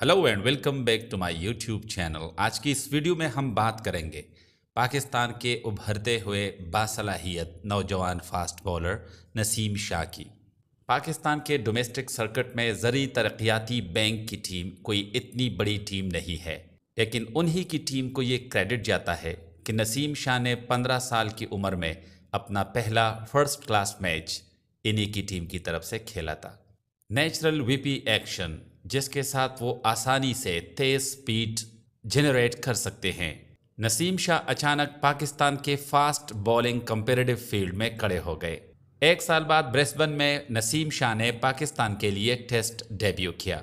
hello and welcome back to my YouTube channel आज की इस वीडियो में हम बात करेंगे पाकिस्तान के उभरते हुए बासलाहियत नौजवान फास्ट बॉलर नसीम शाह की पाकिस्तान के डोमेस्टिक सर्किट में ज़री तरक्याती बैंक की टीम कोई इतनी बड़ी टीम नहीं है लेकिन उन्हीं की टीम को ये क्रेडिट जाता है कि नसीम शाह ने पंद्रह साल की उम्र में अपना पहला फर्स्ट क्लास मैच इन्हीं की टीम की तरफ से खेला था नेचुरल वीपी एक्शन जिसके साथ वो आसानी से तेज स्पीड जनरेट कर सकते हैं नसीम शाह अचानक पाकिस्तान के फास्ट बॉलिंग कंपेरेटिव फील्ड में खड़े हो गए एक साल बाद ब्रिस्बन में नसीम शाह ने पाकिस्तान के लिए टेस्ट डेब्यू किया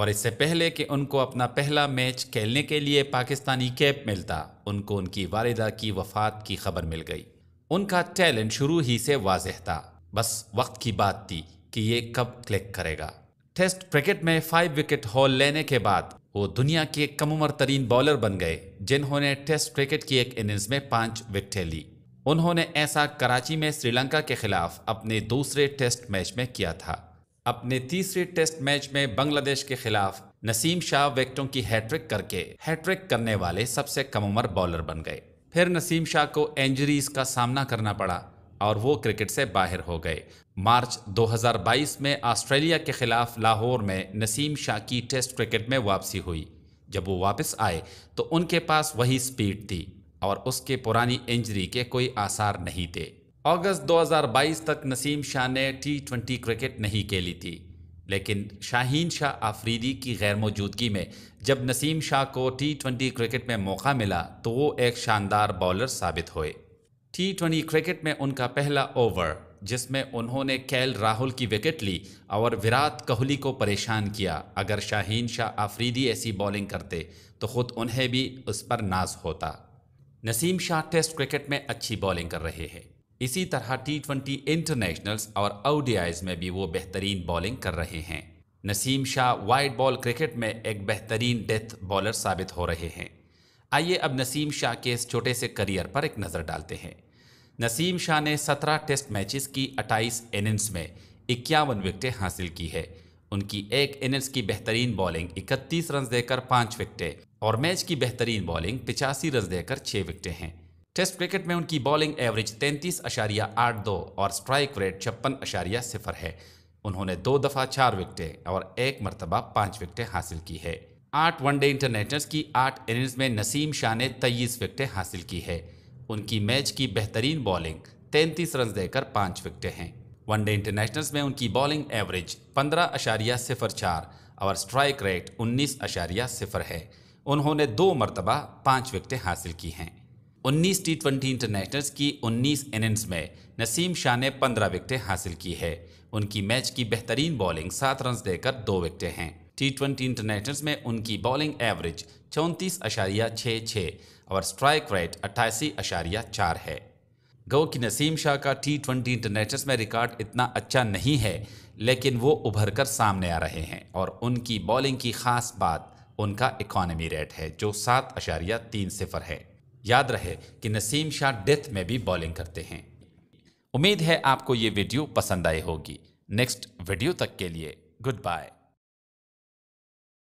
और इससे पहले कि उनको अपना पहला मैच खेलने के लिए पाकिस्तानी कैप मिलता उनको उनकी वालदा की वफात की खबर मिल गई उनका टैलेंट शुरू ही से वाजह था बस वक्त की बात थी कि ये कब क्लिक करेगा टेस्ट क्रिकेट में फाइव विकेट हॉल लेने के बाद वो दुनिया के कम उम्र तरीन बॉलर बन गए जिन्होंने टेस्ट क्रिकेट की एक इनिंग्स में पांच विकेटें ली उन्होंने ऐसा कराची में श्रीलंका के खिलाफ अपने दूसरे टेस्ट मैच में किया था अपने तीसरे टेस्ट मैच में बांग्लादेश के खिलाफ नसीम शाह विकेटों की हैट्रिक करके हैट्रिक करने वाले सबसे कम उम्र बॉलर बन गए फिर नसीम शाह को इंजरीज का सामना करना पड़ा और वो क्रिकेट से बाहर हो गए मार्च 2022 में ऑस्ट्रेलिया के खिलाफ लाहौर में नसीम शाह की टेस्ट क्रिकेट में वापसी हुई जब वो वापस आए तो उनके पास वही स्पीड थी और उसके पुरानी इंजरी के कोई आसार नहीं थे अगस्त 2022 तक नसीम शाह ने टी ट्वेंटी क्रिकेट नहीं खेली थी लेकिन शाहीन शाह आफरीदी की गैर मौजूदगी में जब नसीम शाह को टी ट्वेंटी क्रिकेट में मौका मिला तो वो एक शानदार बॉलर साबित हुए टी ट्वेंटी क्रिकेट में उनका पहला ओवर जिसमें उन्होंने केल राहुल की विकेट ली और विराट कोहली को परेशान किया अगर शाहीन शाह आफरीदी ऐसी बॉलिंग करते तो ख़ुद उन्हें भी उस पर नाज होता नसीम शाह टेस्ट क्रिकेट में अच्छी बॉलिंग कर रहे हैं इसी तरह टी ट्वेंटी इंटरनेशनल्स और ओडीआईज में भी वो बेहतरीन बॉलिंग कर रहे हैं Naseem Shah white ball cricket में एक बेहतरीन डेथ बॉलर साबित हो रहे हैं आइए अब नसीम शाह के इस छोटे से करियर पर एक नज़र डालते हैं नसीम शाह ने 17 टेस्ट मैचेस की 28 इनिंग्स में इक्यावन विकटें हासिल की है उनकी एक इनिंग्स की बेहतरीन बॉलिंग 31 रन देकर पाँच विकटें और मैच की बेहतरीन बॉलिंग पिचासी रन देकर छः विकटें हैं टेस्ट क्रिकेट में उनकी बॉलिंग एवरेज तैंतीस अशारिया आठ दो और स्ट्राइक रेट छप्पन अशारिया सिफर है उन्होंने दो दफ़ा चार विकटें और एक मरतबा पाँच विकटें हासिल की है आठ वनडे इंटरनेशनल्स की आठ इनिंग्स में नसीम शाह ने तेईस विकटें हासिल की है उनकी मैच की बेहतरीन बॉलिंग तैंतीस रन देकर पाँच विकटें हैं वनडे इंटरनेशनल्स में उनकी बॉलिंग एवरेज पंद्रह अशारिया सिफर चार और स्ट्राइक रेट उन्नीस अशारिया सिफर है उन्होंने दो मरतबा पाँच विकटें हासिल की हैं 19 टी ट्वेंटी इंटरनेशनल्स की 19 इनिंग्स में नसीम शाह ने 15 विकेटें हासिल की है उनकी मैच की बेहतरीन बॉलिंग सात रन देकर दो विकेटें हैं टी ट्वेंटी इंटरनेशनल्स में उनकी बॉलिंग एवरेज चौंतीस अशारिया छः छः और स्ट्राइक रेट अट्ठासी अशारिया चार है गौ की नसीम शाह का टी ट्वेंटी इंटरनेशनल्स में रिकॉर्ड इतना अच्छा नहीं है लेकिन वो उभर कर सामने आ रहे हैं और उनकी बॉलिंग की खास बात उनका इकॉनमी रेट है जो सात अशारिया तीन सिफर है याद रहे कि नसीम शाह डेथ में भी बॉलिंग करते हैं उम्मीद है आपको ये वीडियो पसंद आई होगी नेक्स्ट वीडियो तक के लिए गुड बाय